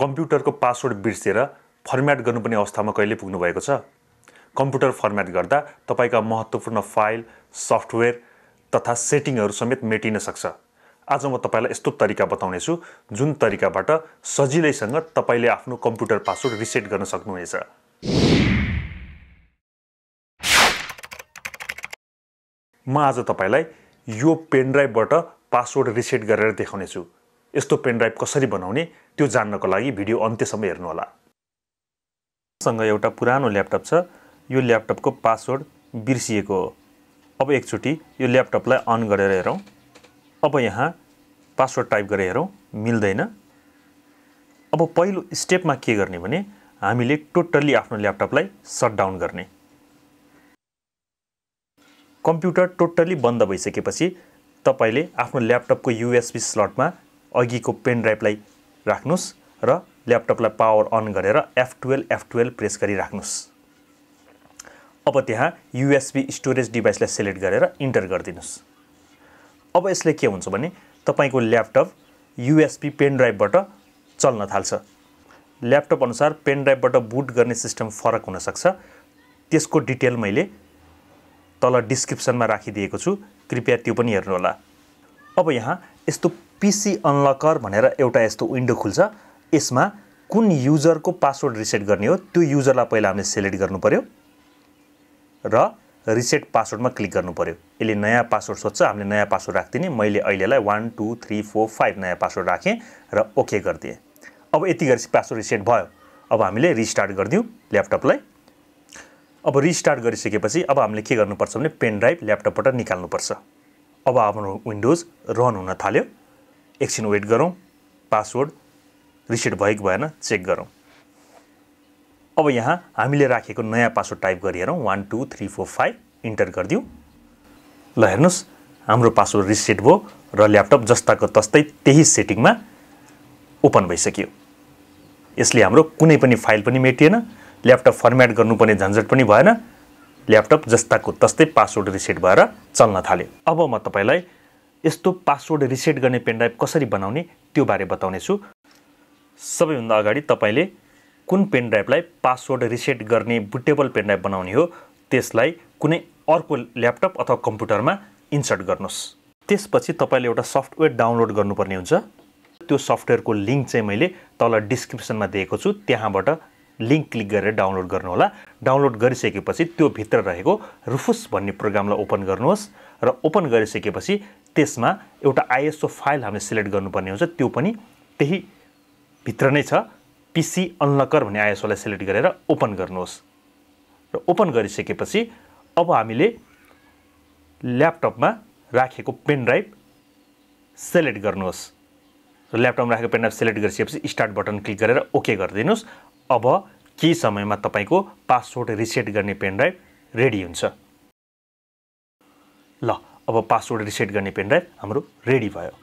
कम्प्युटरको पासवर्ड बिर्सेर फर्म्याट गर्नुपर्ने अवस्थामा कहिले पुग्नु भएको छ कम्प्युटर फर्म्याट गर्दा तपाईँका महत्त्वपूर्ण फाइल सफ्टवेयर तथा सेटिङहरू समेत मेटिन सक्छ आज म तपाईँलाई यस्तो तरिका बताउनेछु जुन तरिकाबाट सजिलैसँग तपाईँले आफ्नो कम्प्युटर पासवर्ड रिसेट गर्न सक्नुहुनेछ म आज तपाईँलाई यो पेन ड्राइभबाट पासवर्ड रिसेट गरेर देखाउनेछु यस्तो पेनड्राइभ कसरी बनाउने त्यो जान्नको लागि भिडियो अन्त्यसम्म हेर्नुहोला सँग एउटा पुरानो ल्यापटप छ यो ल्यापटपको पासवर्ड बिर्सिएको हो अब एकचोटि यो ल्यापटपलाई अन गरेर हेरौँ अब यहाँ पासवर्ड टाइप गरेर हेरौँ मिल्दैन अब पहिलो स्टेपमा के गर्ने भने हामीले टोटल्ली आफ्नो ल्यापटपलाई सटडाउन गर्ने कम्प्युटर टोटल्ली बन्द भइसकेपछि तपाईँले आफ्नो ल्यापटपको युएसबी स्लटमा अघिको पेन ड्राइभलाई राख्नुहोस् र ल्यापटपलाई पावर अन गरेर F twelve F twelve press गरिराख्नुहोस् अब त्यहाँ युएसबी स्टोरेज डिभाइसलाई सेलेक्ट गरेर इन्टर गरिदिनुहोस् अब यसले के हुन्छ भने तपाईँको ल्यापटप युएसबी पेन ड्राइभबाट चल्न थाल्छ ल्यापटप अनुसार पेन ड्राइभबाट बुट गर्ने सिस्टम फरक हुनसक्छ त्यसको डिटेल मैले तल डिस्क्रिप्सनमा राखिदिएको छु कृपया त्यो पनि हेर्नुहोला अब यहाँ यस्तो पिसी अनलकर भनेर एउटा यस्तो विन्डो खुल्छ यसमा कुन युजरको पासवर्ड रिसेट गर्ने हो त्यो युजरलाई पहिला हामीले सेलेक्ट गर्नु पऱ्यो र रिसेट पासवर्डमा क्लिक गर्नु पऱ्यो यसले नयाँ पासवर्ड सोध्छ हामीले नयाँ पासवर्ड राखिदिने मैले अहिलेलाई one two three four five नयाँ पासवर्ड राखेँ र ओके गरिदिएँ अब यति गरेपछि पासवर्ड रिसेट भयो अब हामीले रिस्टार्ट गरिदिउँ ल्यापटपलाई अब रिस्टार्ट गरिसकेपछि अब हामीले के गर्नुपर्छ भने पेन ड्राइभ ल्यापटपबाट निकाल्नुपर्छ अब हाम्रो विन्डोज रन हुन थाल्यो एकछिन वेट गरौँ पासवर्ड रिसेट कि भएन चेक गरौँ अब यहाँ हामीले राखेको नयाँ पासवर्ड टाइप गरी हेरौँ one two three four five enter गरिदिउँ ल हेर्नुहोस् हाम्रो पासवर्ड रिसेट भयो र ल्यापटप जस्ताको तस्तै त्यही सेटिङमा ओपन भइसक्यो यसले हाम्रो कुनै पनि फाइल पनि मेटिएन ल्यापटप फर्मेट गर्नुपर्ने झन्झट पनि भएन ल्यापटप जस्ताको तस्तै पासवर्ड रिसेट भएर चल्न थाल्यो अब म तपाईँलाई यस्तो पासवर्ड रिसेट गर्ने पेन ड्राइभ कसरी बनाउने त्यो बारे बताउनेछु सबैभन्दा अगाडि तपाईँले कुन पेन ड्राइभलाई पासवर्ड रिसेट गर्ने बुटेबल पेन ड्राइभ बनाउने हो त्यसलाई कुनै अर्को ल्यापटप अथवा कम्प्युटरमा इन्सर्ट गर्नुहोस् त्यसपछि तपाईँले एउटा सफ्टवेयर डाउनलोड गर्नुपर्ने हुन्छ त्यो सफ्टवेयरको लिङ्क चाहिँ मैले तल डिस्क्रिप्सनमा दिएको छु त्यहाँबाट लिङ्क क्लिक गरेर डाउनलोड गर्नुहोला डाउनलोड गरिसकेपछि त्यो भित्र रहेको रुफुस भन्ने प्रोग्रामलाई ओपन गर्नुहोस् र ओपन गरिसकेपछि त्यसमा एउटा आइएसओ फाइल हामीले सिलेक्ट गर्नुपर्ने हुन्छ त्यो पनि त्यही भित्र नै छ पिसी अनलकर भन्ने आइएसओलाई सिलेक्ट गरेर ओपन गर्नुहोस् र ओपन गरिसकेपछि अब हामीले ल्यापटपमा राखेको पेन ड्राइभ सेलेक्ट गर्नुहोस् ल्यापटपमा राखेको ड्राइभ सेलेक्ट गरिसकेपछि स्टार्ट बटन क्लिक गरेर ओके गरिदिनुहोस् अब केही समयमा तपाईँको पासवर्ड रिसेट गर्ने ड्राइभ रेडी हुन्छ ल अब पासवर्ड रिसेट गर्ने ड्राइभ हाम्रो रेडी भयो